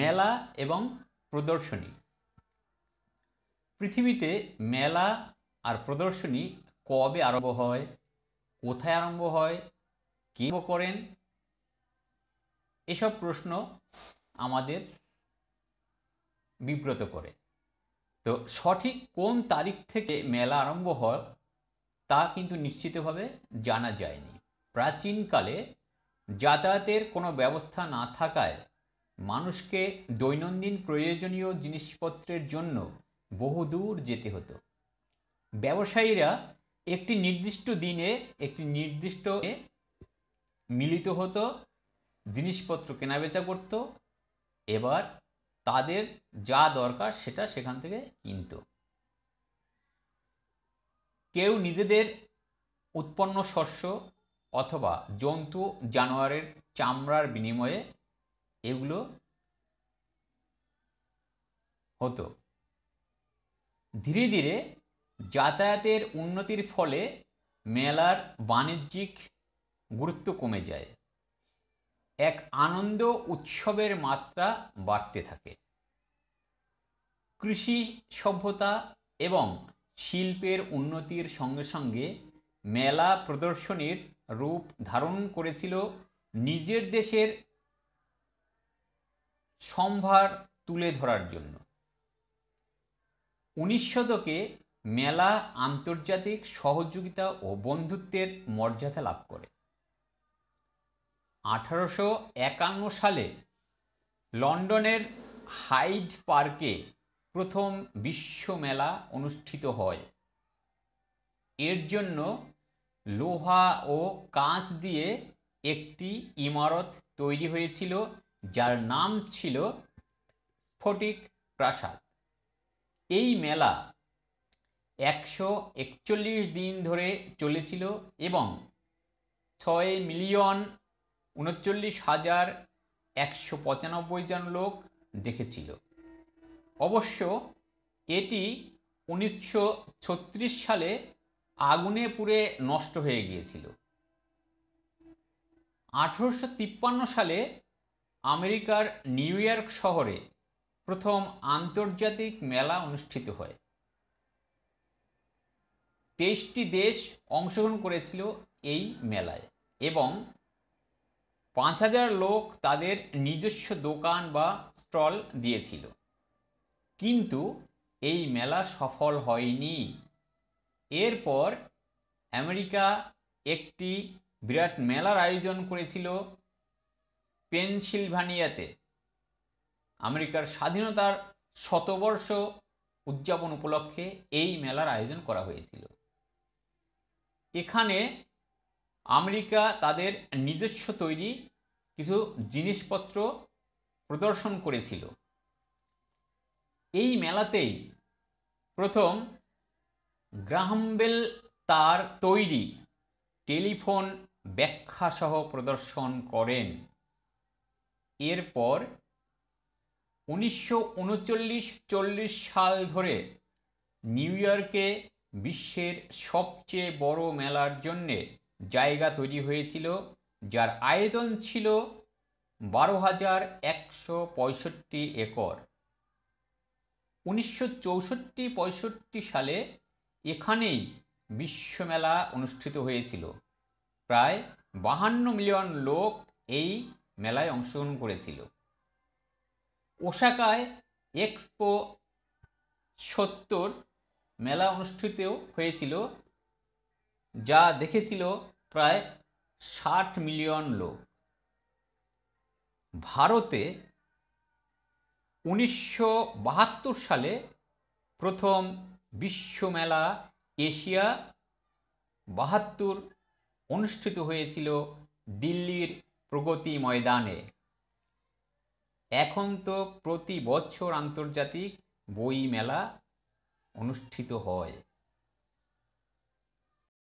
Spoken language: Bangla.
মেলা এবং প্রদর্শনী পৃথিবীতে মেলা আর প্রদর্শনী কবে আরম্ভ হয় কোথায় আরম্ভ হয় কে করেন এসব প্রশ্ন আমাদের বিব্রত করে তো সঠিক কোন তারিখ থেকে মেলা আরম্ভ হয় তা কিন্তু নিশ্চিতভাবে জানা যায়নি প্রাচীনকালে যাতায়াতের কোনো ব্যবস্থা না থাকায় মানুষকে দৈনন্দিন প্রয়োজনীয় জিনিসপত্রের জন্য বহুদূর যেতে হতো ব্যবসায়ীরা একটি নির্দিষ্ট দিনে একটি নির্দিষ্ট মিলিত হতো জিনিসপত্র কেনাবেচা করত এবার তাদের যা দরকার সেটা সেখান থেকে কিনত কেউ নিজেদের উৎপন্ন শস্য অথবা জন্তু জানোয়ারের চামড়ার বিনিময়ে এগুলো হতো ধীরে ধীরে যাতায়াতের উন্নতির ফলে মেলার বাণিজ্যিক গুরুত্ব কমে যায় এক আনন্দ উৎসবের মাত্রা বাড়তে থাকে কৃষি সভ্যতা এবং শিল্পের উন্নতির সঙ্গে সঙ্গে মেলা প্রদর্শনীর রূপ ধারণ করেছিল নিজের দেশের সম্ভার তুলে ধরার জন্য উনিশ শতকে মেলা আন্তর্জাতিক সহযোগিতা ও বন্ধুত্বের মর্যাদা লাভ করে আঠারোশো একান্ন সালে লন্ডনের হাইড পার্কে প্রথম বিশ্ব মেলা অনুষ্ঠিত হয় এর জন্য লোহা ও কাঁচ দিয়ে একটি ইমারত তৈরি হয়েছিল যার নাম ছিল স্ফটিক প্রাসাদ এই মেলা একশো একচল্লিশ দিন ধরে চলেছিল এবং ছয় মিলিয়ন উনচল্লিশ হাজার একশো পঁচানব্বই জন লোক দেখেছিল অবশ্য এটি উনিশশো সালে আগুনে পুড়ে নষ্ট হয়ে গিয়েছিল আঠেরোশো সালে আমেরিকার নিউ ইয়র্ক শহরে প্রথম আন্তর্জাতিক মেলা অনুষ্ঠিত হয় তেইশটি দেশ অংশগ্রহণ করেছিল এই মেলায় এবং পাঁচ হাজার লোক তাদের নিজস্ব দোকান বা স্টল দিয়েছিল কিন্তু এই মেলা সফল হয়নি এরপর আমেরিকা একটি বিরাট মেলার আয়োজন করেছিল পেনসিলভানিয়াতে আমেরিকার স্বাধীনতার শতবর্ষ উদযাপন উপলক্ষে এই মেলার আয়োজন করা হয়েছিল এখানে আমেরিকা তাদের নিজস্ব তৈরি কিছু জিনিসপত্র প্রদর্শন করেছিল এই মেলাতেই প্রথম গ্রাহামবেল তার তৈরি টেলিফোন ব্যাখ্যাসহ প্রদর্শন করেন এরপর উনিশশো উনচল্লিশ চল্লিশ সাল ধরে নিউ ইয়র্কে বিশ্বের সবচেয়ে বড় মেলার জন্যে জায়গা তৈরি হয়েছিল যার আয়তন ছিল বারো হাজার একশো পঁয়ষট্টি একর উনিশশো চৌষট্টি পঁয়ষট্টি সালে এখানেই বিশ্বমেলা অনুষ্ঠিত হয়েছিল প্রায় বাহান্ন মিলিয়ন লোক এই মেলায় অংশগ্রহণ করেছিল ওসাকায় এক্সপো সত্তর মেলা অনুষ্ঠিত হয়েছিল যা দেখেছিল প্রায় ষাট মিলিয়ন লোক ভারতে উনিশশো সালে প্রথম বিশ্বমেলা এশিয়া বাহাত্তর অনুষ্ঠিত হয়েছিল দিল্লির প্রগতি ময়দানে এখন তো প্রতি বছর আন্তর্জাতিক বই মেলা অনুষ্ঠিত হয়